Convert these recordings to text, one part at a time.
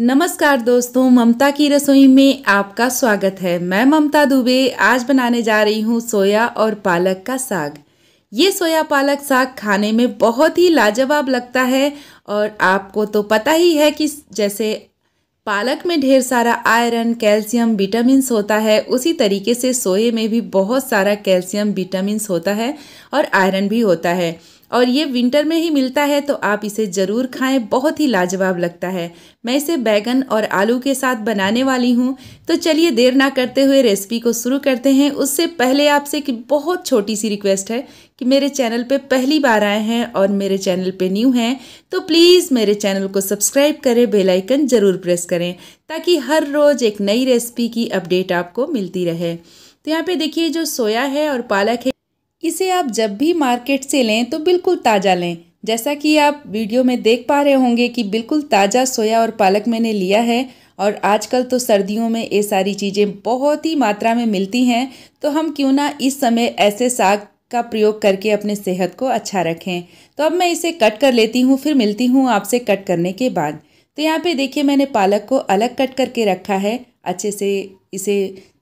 नमस्कार दोस्तों ममता की रसोई में आपका स्वागत है मैं ममता दुबे आज बनाने जा रही हूँ सोया और पालक का साग ये सोया पालक साग खाने में बहुत ही लाजवाब लगता है और आपको तो पता ही है कि जैसे पालक में ढेर सारा आयरन कैल्शियम विटामिन्स होता है उसी तरीके से सोए में भी बहुत सारा कैल्शियम विटामिन्स होता है और आयरन भी होता है और ये विंटर में ही मिलता है तो आप इसे ज़रूर खाएं बहुत ही लाजवाब लगता है मैं इसे बैगन और आलू के साथ बनाने वाली हूँ तो चलिए देर ना करते हुए रेसिपी को शुरू करते हैं उससे पहले आपसे कि बहुत छोटी सी रिक्वेस्ट है कि मेरे चैनल पे पहली बार आए हैं और मेरे चैनल पे न्यू हैं तो प्लीज़ मेरे चैनल को सब्सक्राइब करें बेलाइकन ज़रूर प्रेस करें ताकि हर रोज़ एक नई रेसिपी की अपडेट आपको मिलती रहे तो यहाँ पर देखिए जो सोया है और पालक है इसे आप जब भी मार्केट से लें तो बिल्कुल ताज़ा लें जैसा कि आप वीडियो में देख पा रहे होंगे कि बिल्कुल ताज़ा सोया और पालक मैंने लिया है और आजकल तो सर्दियों में ये सारी चीज़ें बहुत ही मात्रा में मिलती हैं तो हम क्यों ना इस समय ऐसे साग का प्रयोग करके अपने सेहत को अच्छा रखें तो अब मैं इसे कट कर लेती हूँ फिर मिलती हूँ आपसे कट करने के बाद तो यहाँ पे देखिए मैंने पालक को अलग कट करके रखा है अच्छे से इसे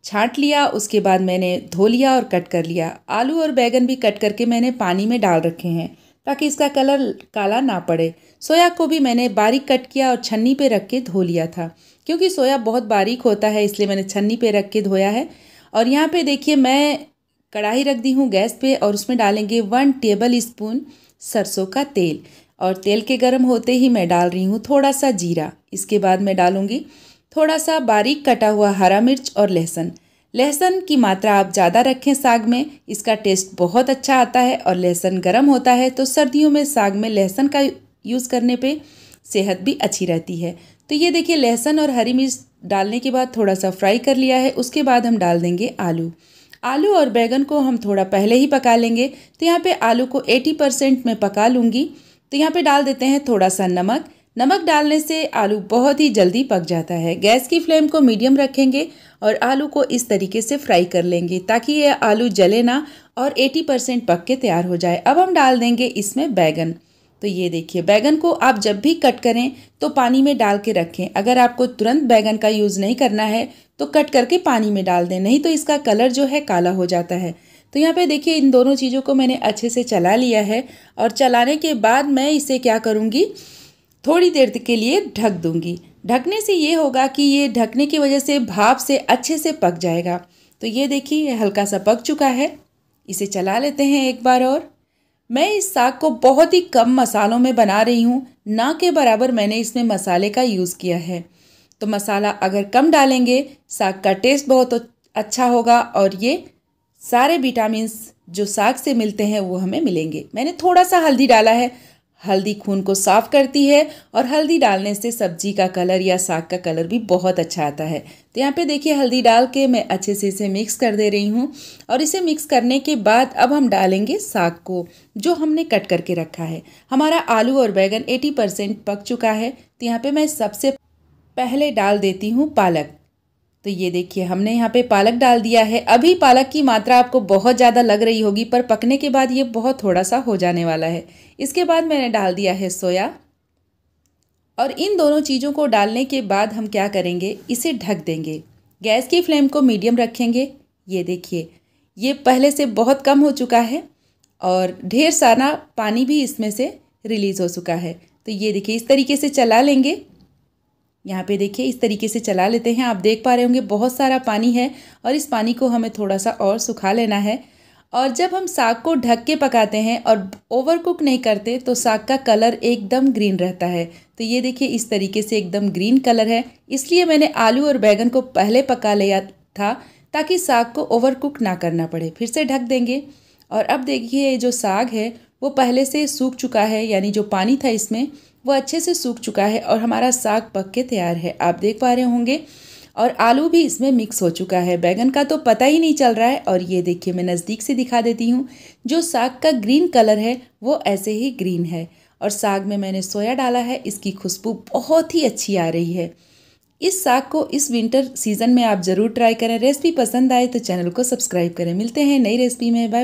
छाट लिया उसके बाद मैंने धो लिया और कट कर लिया आलू और बैगन भी कट करके मैंने पानी में डाल रखे हैं ताकि इसका कलर काला ना पड़े सोया को भी मैंने बारीक कट किया और छन्नी पे रख के धो लिया था क्योंकि सोया बहुत बारीक होता है इसलिए मैंने छन्नी पे रख के धोया है और यहाँ पे देखिए मैं कढ़ाई रख दी हूँ गैस पे और उसमें डालेंगे वन टेबल स्पून सरसों का तेल और तेल के गर्म होते ही मैं डाल रही हूँ थोड़ा सा जीरा इसके बाद मैं डालूँगी थोड़ा सा बारीक कटा हुआ हरा मिर्च और लहसुन लहसुन की मात्रा आप ज़्यादा रखें साग में इसका टेस्ट बहुत अच्छा आता है और लहसुन गर्म होता है तो सर्दियों में साग में लहसुन का यूज़ करने पे सेहत भी अच्छी रहती है तो ये देखिए लहसुन और हरी मिर्च डालने के बाद थोड़ा सा फ्राई कर लिया है उसके बाद हम डाल देंगे आलू आलू और बैगन को हम थोड़ा पहले ही पका लेंगे तो यहाँ पे आलू को 80 परसेंट में पका लूँगी तो यहाँ पे डाल देते हैं थोड़ा सा नमक नमक डालने से आलू बहुत ही जल्दी पक जाता है गैस की फ्लेम को मीडियम रखेंगे और आलू को इस तरीके से फ्राई कर लेंगे ताकि ये आलू जले ना और 80 परसेंट पक के तैयार हो जाए अब हम डाल देंगे इसमें बैगन तो ये देखिए बैगन को आप जब भी कट करें तो पानी में डाल के रखें अगर आपको तुरंत बैगन का यूज़ नहीं करना है तो कट करके पानी में डाल दें नहीं तो इसका कलर जो है काला हो जाता है तो यहाँ पे देखिए इन दोनों चीज़ों को मैंने अच्छे से चला लिया है और चलाने के बाद मैं इसे क्या करूँगी थोड़ी देर के लिए ढक दूंगी ढकने से ये होगा कि ये ढकने की वजह से भाप से अच्छे से पक जाएगा तो ये देखिए हल्का सा पक चुका है इसे चला लेते हैं एक बार और मैं इस साग को बहुत ही कम मसालों में बना रही हूँ ना के बराबर मैंने इसमें मसाले का यूज़ किया है तो मसाला अगर कम डालेंगे साग का टेस्ट बहुत तो अच्छा होगा और ये सारे विटामिन जो साग से मिलते हैं वो हमें मिलेंगे मैंने थोड़ा सा हल्दी डाला है हल्दी खून को साफ करती है और हल्दी डालने से सब्जी का कलर या साग का कलर भी बहुत अच्छा आता है तो यहाँ पे देखिए हल्दी डाल के मैं अच्छे से इसे मिक्स कर दे रही हूँ और इसे मिक्स करने के बाद अब हम डालेंगे साग को जो हमने कट करके रखा है हमारा आलू और बैगन 80 परसेंट पक चुका है तो यहाँ पे मैं सबसे पहले डाल देती हूँ पालक तो ये देखिए हमने यहाँ पे पालक डाल दिया है अभी पालक की मात्रा आपको बहुत ज़्यादा लग रही होगी पर पकने के बाद ये बहुत थोड़ा सा हो जाने वाला है इसके बाद मैंने डाल दिया है सोया और इन दोनों चीज़ों को डालने के बाद हम क्या करेंगे इसे ढक देंगे गैस की फ्लेम को मीडियम रखेंगे ये देखिए ये पहले से बहुत कम हो चुका है और ढेर सारा पानी भी इसमें से रिलीज़ हो चुका है तो ये देखिए इस तरीके से चला लेंगे यहाँ पे देखिए इस तरीके से चला लेते हैं आप देख पा रहे होंगे बहुत सारा पानी है और इस पानी को हमें थोड़ा सा और सुखा लेना है और जब हम साग को ढक के पकाते हैं और ओवर कुक नहीं करते तो साग का कलर एकदम ग्रीन रहता है तो ये देखिए इस तरीके से एकदम ग्रीन कलर है इसलिए मैंने आलू और बैगन को पहले पका लिया था ताकि साग को ओवर कुक ना करना पड़े फिर से ढक देंगे और अब देखिए जो साग है वो पहले से सूख चुका है यानी जो पानी था इसमें वो अच्छे से सूख चुका है और हमारा साग पक के तैयार है आप देख पा रहे होंगे और आलू भी इसमें मिक्स हो चुका है बैगन का तो पता ही नहीं चल रहा है और ये देखिए मैं नज़दीक से दिखा देती हूँ जो साग का ग्रीन कलर है वो ऐसे ही ग्रीन है और साग में मैंने सोया डाला है इसकी खुशबू बहुत ही अच्छी आ रही है इस साग को इस विंटर सीज़न में आप ज़रूर ट्राई करें रेसिपी पसंद आए तो चैनल को सब्सक्राइब करें मिलते हैं नई रेसिपी में बाय